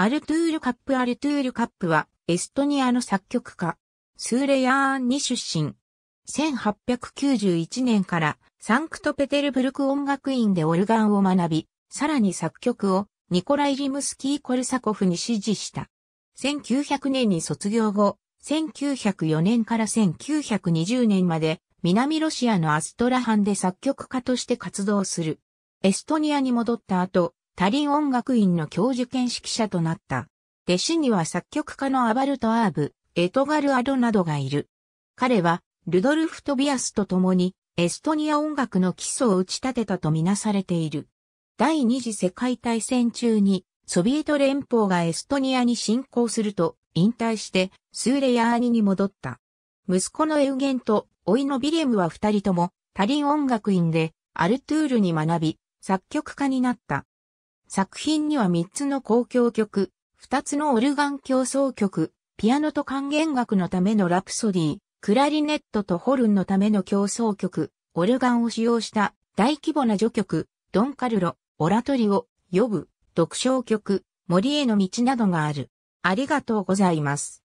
アルトゥール・カップアルトゥール・カップは、エストニアの作曲家、スーレヤーンに出身。1891年からサンクトペテルブルク音楽院でオルガンを学び、さらに作曲をニコライ・リムスキー・コルサコフに指示した。1900年に卒業後、1904年から1920年まで南ロシアのアストラハンで作曲家として活動する。エストニアに戻った後、タリン音楽院の教授兼指揮者となった。弟子には作曲家のアバルト・アーブ、エトガル・アドなどがいる。彼は、ルドルフ・トビアスと共に、エストニア音楽の基礎を打ち立てたとみなされている。第二次世界大戦中に、ソビエト連邦がエストニアに侵攻すると、引退して、スーレヤーニに戻った。息子のエウゲンと、甥のビレムは二人とも、タリン音楽院で、アルトゥールに学び、作曲家になった。作品には3つの公共曲、2つのオルガン競争曲、ピアノと管弦楽のためのラプソディ、クラリネットとホルンのための競争曲、オルガンを使用した大規模な序曲、ドンカルロ、オラトリオ、呼ぶ、読唱曲、森への道などがある。ありがとうございます。